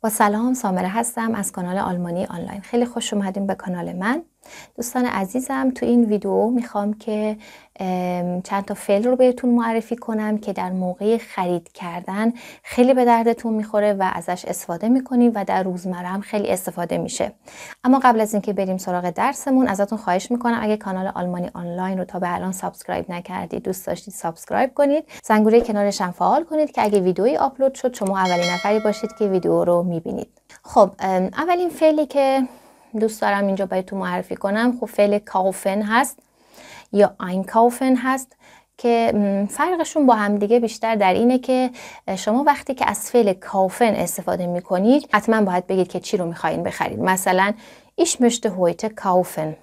با سلام سامره هستم از کانال آلمانی آنلاین خیلی خوش اومدیم به کانال من دوستان عزیزم تو این ویدیو میخوام که چند تا فعل رو بهتون معرفی کنم که در موقع خرید کردن خیلی به دردتون میخوره و ازش استفاده میکنیم و در روزمره هم خیلی استفاده میشه اما قبل از اینکه بریم سراغ درسمون ازتون خواهش میکنم اگه کانال آلمانی آنلاین رو تا به الان سابسکرایب نکردید دوست داشتید سابسکرایب کنید زنگوله کنارش هم فعال کنید که اگه ویدیویی آپلود شد شما اولین نفری باشید که ویدیو رو میبینید خب اولین فعلی که دوست دارم اینجا تو معرفی کنم خب فعل کافن هست یا این کافن هست که فرقشون با همدیگه بیشتر در اینه که شما وقتی که از فعل کافن استفاده میکنید حتما باید بگید که چی رو میخواین بخرید مثلا ایش مشته هویت کافن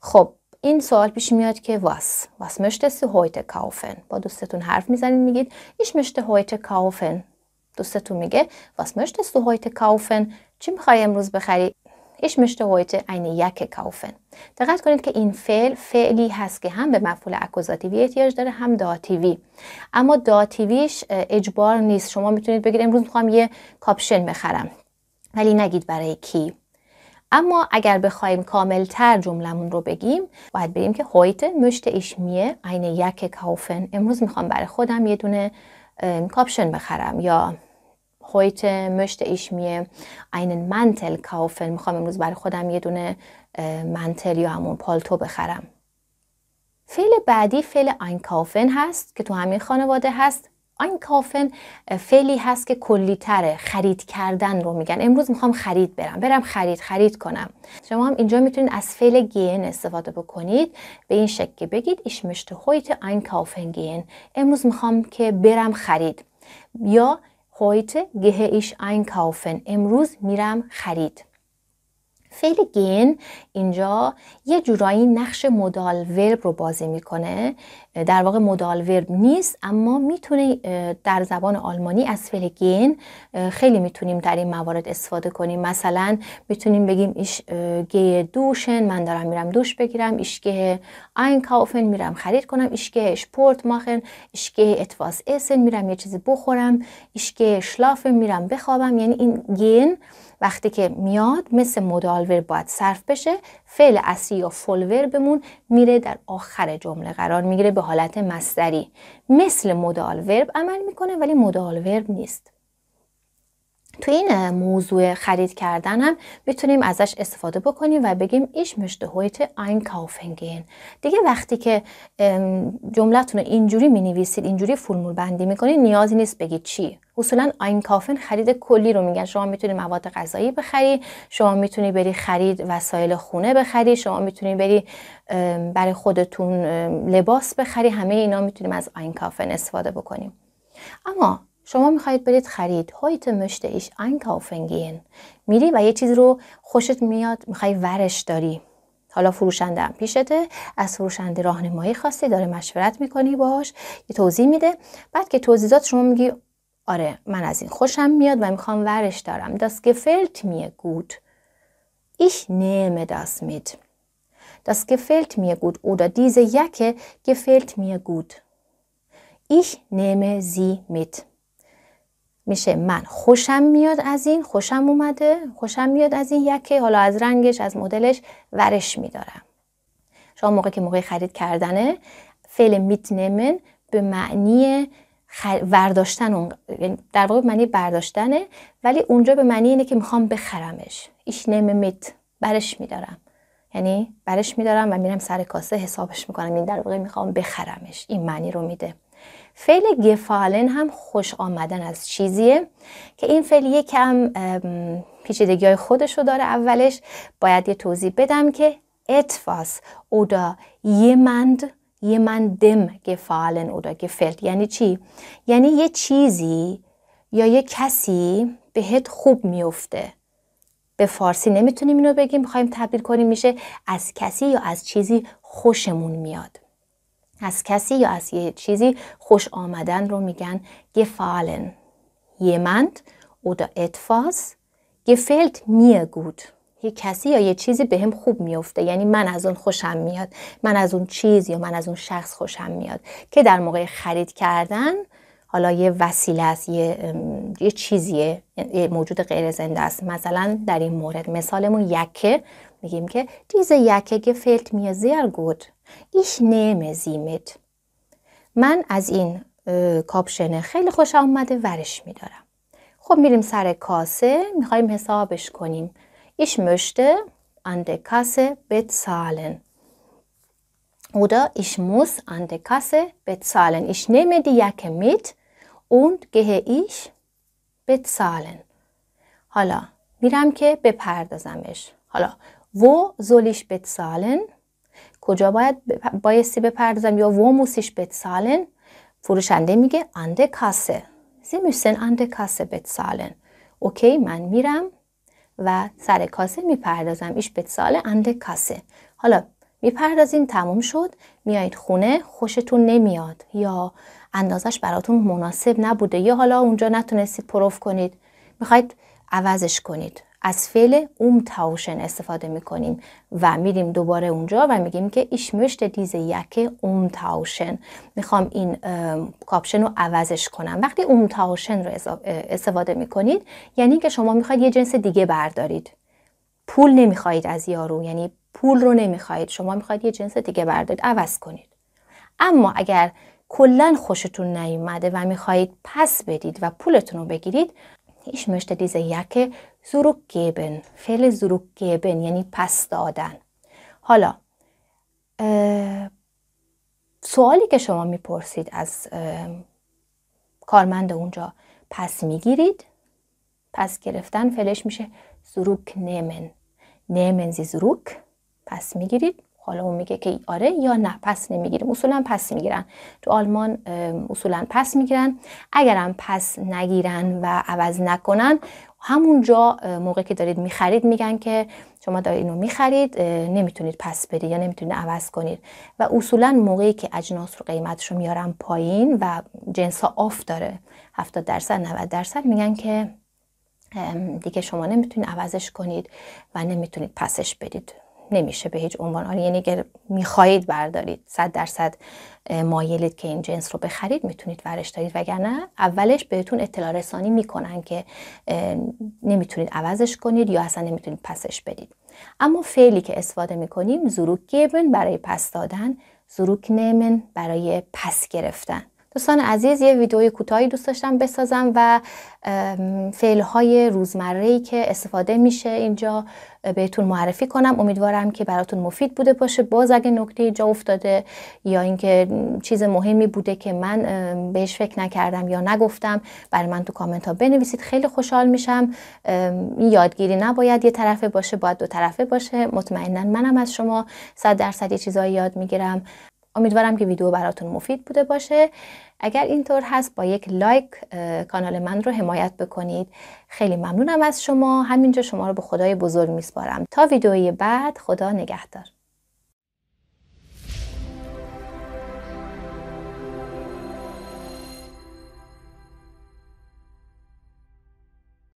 خب این سوال پیش میاد که واس واس مشته سی هویت کافن با دوستتون حرف میزنید میگید ایش مشته هویت کافن دوستتون میگه واس مشته سی هویت کافن چی میخوای امروز بخری Ich möchte heute eine Jacke kaufen. دقت کنید که این فعل فعلی هست که هم به مفعول اکوزاتیوی احتیاج داره هم داتیوی اما داتیویش اجبار نیست شما میتونید بگید امروز میخوام یه کاپشن بخرم ولی نگید برای کی اما اگر بخوایم تر جملمون رو بگیم باید بریم که heute مشت ایش میه این یک کافن امروز میخوام برای خودم یه دونه کاپشن بخرم یا heute möchte ich mir einen Mantel kaufen میخوام امروز برای خودم یه دونه منتل یا همون پالتو بخرم فعل بعدی فعل آینکافن هست که تو همین خانواده هست کافن فعلی هست که کلی تره خرید کردن رو میگن امروز میخوام خرید برم برم خرید خرید کنم شما هم اینجا میتونید از فعل گین استفاده بکنید به این شکل بگید ich möchte heute einkaufen gehen امروز میخوام که برم خرید یا heute gehe ich einkaufen. Emruz miram kharid. فعل گین اینجا یه جورایی نقش مدال ورب رو بازی میکنه در واقع مدال ورب نیست اما میتونه در زبان آلمانی از فعل گین خیلی میتونیم در این موارد استفاده کنیم مثلا میتونیم بگیم ایش گه دوشن من دارم میرم دوش بگیرم ایش گه کافن میرم خرید کنم ایش گه اشپورت ماخن ایش گه اتواس میرم یه چیزی بخورم ایش گه شلافن میرم بخوابم یعنی این گین وقتی که میاد مثل مدال باید صرف بشه فعل اصلی یا فول بمون میره در آخر جمله قرار میگیره به حالت مصدری مثل مدال ورب عمل میکنه ولی مدال نیست تو این موضوع خرید کردن هم میتونیم ازش استفاده بکنیم و بگیم ایش مشته هویت این دیگه وقتی که جملتون رو اینجوری می نویسید اینجوری فرمول بندی میکنید نیازی نیست بگید چی اصولا آین کافن خرید کلی رو میگن شما میتونی مواد غذایی بخری شما میتونی بری خرید وسایل خونه بخری شما میتونی بری برای خودتون لباس بخری همه اینا میتونیم از آین کافن استفاده بکنیم اما شما میخواید برید خرید heute möchte ich einkaufen gehen میری و یه چیز رو خوشت میاد میخوای ورش داری حالا فروشنده هم پیشته از فروشنده راهنمایی خواستی داره مشورت میکنی باش یه توضیح میده بعد که توضیحات شما میگی آره من از این خوشم میاد و میخوام ورش دارم das gefällt mir gut ich nehme das mit das gefällt mir gut oder diese یکه gefällt mir gut ich nehme sie mit میشه من خوشم میاد از این خوشم اومده خوشم میاد از این یکی حالا از رنگش از مدلش ورش میدارم شما موقع که موقع خرید کردنه فعل میتنمن به معنی ورداشتن اون یعنی در واقع معنی برداشتنه ولی اونجا به معنی اینه که میخوام بخرمش ایش نمه میت برش میدارم یعنی برش میدارم و میرم سر کاسه حسابش میکنم این یعنی در واقع میخوام بخرمش این معنی رو میده فعل گفالن هم خوش آمدن از چیزیه که این فعل یکم پیچیدگی های خودش رو داره اولش باید یه توضیح بدم که اتفاس اودا یمند یمندم گفالن اودا گفلت یعنی چی؟ یعنی یه چیزی یا یه کسی بهت خوب میفته به فارسی نمیتونیم اینو بگیم میخوایم تبدیل کنیم میشه از کسی یا از چیزی خوشمون میاد از کسی یا از یه چیزی خوش آمدن رو میگن gefallen. Jemand oder etwas gefällt mir gut. یه کسی یا یه چیزی به خوب میفته یعنی من از اون خوشم میاد من از اون چیز یا من از اون شخص خوشم میاد که در موقع خرید کردن حالا یه وسیله است یه, یه چیزیه موجود غیر زنده است مثلا در این مورد مثالمون یکه میگیم که دیز یکه گفلت میه زیر گود Ich nehme sie mit. من از این کاپشن خیلی خوش آمده ورش میدارم. خب میریم سر کاسه میخوایم حسابش کنیم. Ich möchte an der Kasse bezahlen. Oder ich muss an der Kasse bezahlen. Ich nehme die Jacke mit und gehe ich bezahlen. حالا میرم که بپردازمش. حالا wo soll ich bezahlen? کجا باید بایستی بپردازم یا وموسیش بتسالن فروشنده میگه انده کاسه زی انده کاسه کاسه اوکی من میرم و سر کاسه میپردازم ایش بتسال اند کاسه حالا میپردازین تموم شد میایید خونه خوشتون نمیاد یا اندازش براتون مناسب نبوده یا حالا اونجا نتونستید پروف کنید میخواید عوضش کنید از فعل تاوشن استفاده میکنیم و میریم دوباره اونجا و میگیم که ich دیز یک Jacke umtauschen میخوام این کاپشن رو عوضش کنم وقتی umtauschen رو استفاده میکنید یعنی که شما میخواید یه جنس دیگه بردارید پول نمیخواید از یارو یعنی پول رو نمیخواید شما میخواید یه جنس دیگه بردارید عوض کنید اما اگر کلا خوشتون نیومده و میخواهید پس بدید و پولتون رو بگیرید Ich möchte diese Jacke zurückgeben. فعل zurückgeben یعنی پس دادن. حالا سوالی که شما میپرسید از کارمند اونجا پس میگیرید پس گرفتن فلش میشه زروک نمن نمن زی زروک پس میگیرید حالا اون میگه که آره یا نه پس نمیگیریم اصولا پس میگیرن تو آلمان اصولا پس میگیرن اگرم پس نگیرن و عوض نکنن همونجا موقع که دارید میخرید میگن که شما دارید اینو میخرید نمیتونید پس بدید یا نمیتونید عوض کنید و اصولا موقعی که اجناس رو قیمتش رو میارن پایین و جنس ها آف داره 70 درصد 90 درصد میگن که دیگه شما نمیتونید عوضش کنید و نمیتونید پسش بدید نمیشه به هیچ عنوان آره، یعنی اگر میخواهید بردارید صد درصد مایلید که این جنس رو بخرید میتونید ورش دارید وگرنه اولش بهتون اطلاع رسانی میکنن که نمیتونید عوضش کنید یا اصلا نمیتونید پسش بدید اما فعلی که استفاده میکنیم زروک گیبن برای پس دادن زروک نیمن برای پس گرفتن دوستان عزیز یه ویدئوی کوتاهی دوست داشتم بسازم و فعلهای روزمره که استفاده میشه اینجا بهتون معرفی کنم امیدوارم که براتون مفید بوده باشه باز اگه نکته جا افتاده یا اینکه چیز مهمی بوده که من بهش فکر نکردم یا نگفتم برای من تو کامنت ها بنویسید خیلی خوشحال میشم این یادگیری نباید یه طرفه باشه باید دو طرفه باشه مطمئنا منم از شما صد درصد یه چیزایی یاد میگیرم امیدوارم که ویدیو براتون مفید بوده باشه اگر اینطور هست با یک لایک کانال من رو حمایت بکنید خیلی ممنونم از شما همینجا شما رو به خدای بزرگ میسپارم تا ویدیوی بعد خدا نگهدار